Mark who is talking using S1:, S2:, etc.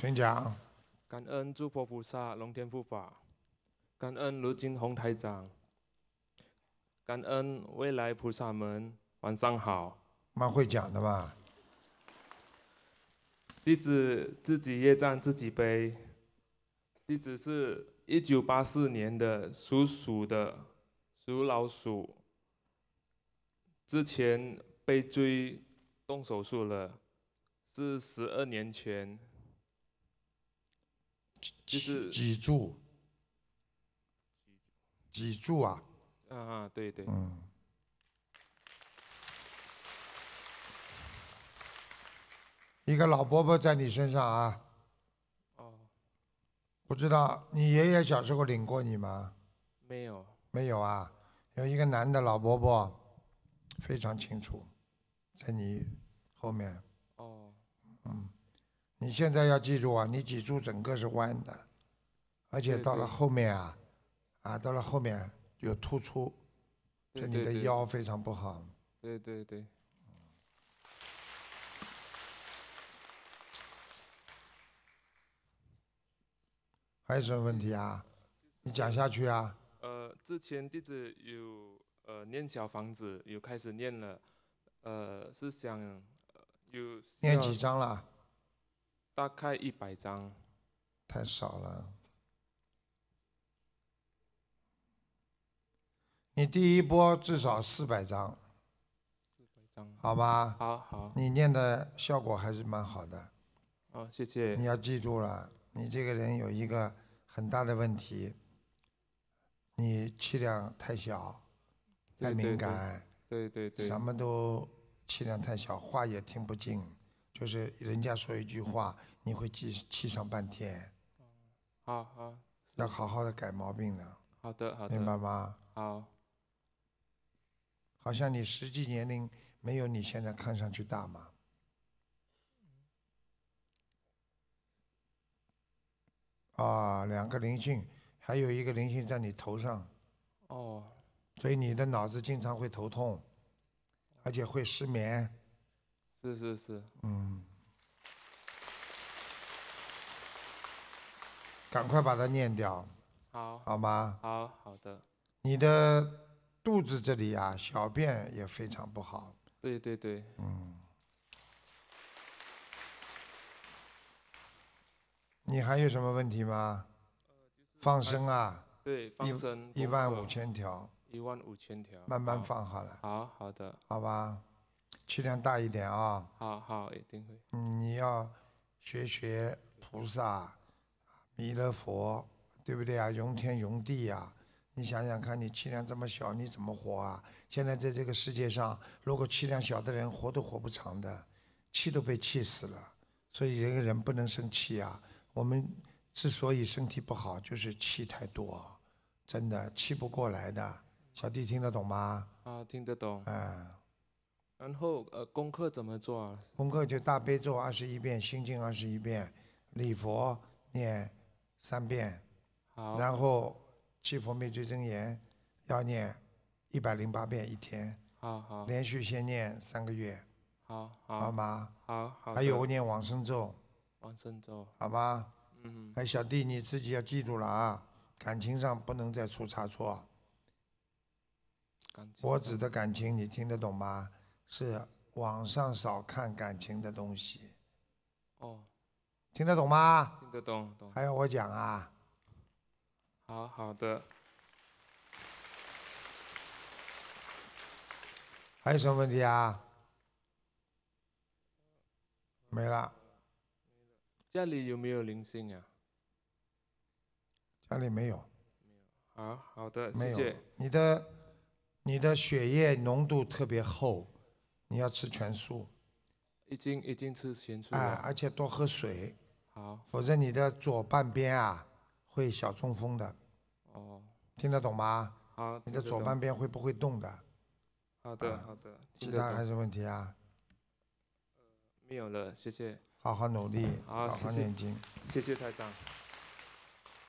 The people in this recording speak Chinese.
S1: 请讲。感恩诸佛菩萨、龙天护法，感恩如今红台长，感恩未来菩萨们。晚上好。
S2: 蛮会讲的嘛。
S1: 弟子自己业障自己背。弟子是一九八四年的属鼠的，属老鼠。之前被追，动手术了，是十二年前。脊脊
S2: 脊柱，脊柱啊！
S1: 啊啊，对对。嗯。
S2: 一个老伯伯在你身上啊。哦。不知道你爷爷小时候领过你吗？没有。没有啊，有一个男的老伯伯，非常清楚，在你后面。
S1: 哦。嗯。
S2: 你现在要记住啊！你脊柱整个是弯的，而且到了后面啊，啊，到了后面有突出，
S1: 这你的腰
S2: 非常不好。
S1: 对对对。
S2: 还有什么问题啊？你讲下去啊。
S1: 呃，之前弟子有呃念小房子，有开始念了，呃，是想有念几章了？大概一百张，
S2: 太少了。你第一波至少四百张，四百张，好吧？好好，你念的效果还是蛮好的。
S1: 啊，谢谢。你要
S2: 记住了，你这个人有一个很大的问题，你气量太小，太敏感，对对对，什么都气量太小，话也听不进。就是人家说一句话，你会记气上半天。好好，要好好的改毛病了。好的，好的，明白吗？好。好像你实际年龄没有你现在看上去大吗？啊，两个灵性，还有一个灵性在你头上。哦。所以你的脑子经常会头痛，而且会失眠。
S1: 是是是，
S2: 嗯，赶快把它念掉，好，好吗？好，好的。你的肚子这里啊，小便也非常不好。
S1: 对对对。
S2: 嗯。你还有什么问题吗？放生啊？对，放生。一万五千条。
S1: 一万五千条。慢慢放好了。
S2: 好，好的。好吧。气量大一点啊！
S1: 好好，一定会。
S2: 你要学学菩萨、弥勒佛，对不对啊？容天容地呀！你想想看，你气量这么小，你怎么活啊？现在在这个世界上，如果气量小的人，活都活不长的，气都被气死了。所以这个人不能生气啊！我们之所以身体不好，就是气太多，真的气不过来的。小弟听得懂吗？
S1: 啊，听得懂。嗯。然后呃，功课怎么做啊？
S2: 功课就大悲咒二十一遍，心经二十一遍，礼佛念三遍，好。然后七佛灭罪真言要念一百零八遍一天，好好。连续先念三个月，
S1: 好，好吗？好。还有我念
S2: 往生咒，
S1: 往生咒，
S2: 好吧？嗯。哎，小弟你自己要记住了啊，感情上不能再出差错，感情，我指的感情，你听得懂吗？是网上少看感情的东西，哦，听得懂吗？听得懂懂。还要我讲啊？好好的。还有什么问题啊？没啦。
S1: 家里有没有灵性啊？家里没有。好好的，谢谢。
S2: 你的你的血液浓度特别厚。你要吃全素，
S1: 已经已经吃全素。哎，而
S2: 且多喝水，好，否则你的左半边啊会小中风的。哦，听得懂吗？好，你的左半边会不会动的？
S1: 好的，好的。
S2: 其他还有什么问题啊？
S1: 呃，没有了，谢谢。
S2: 好好努力，好好念经，
S1: 谢谢台长。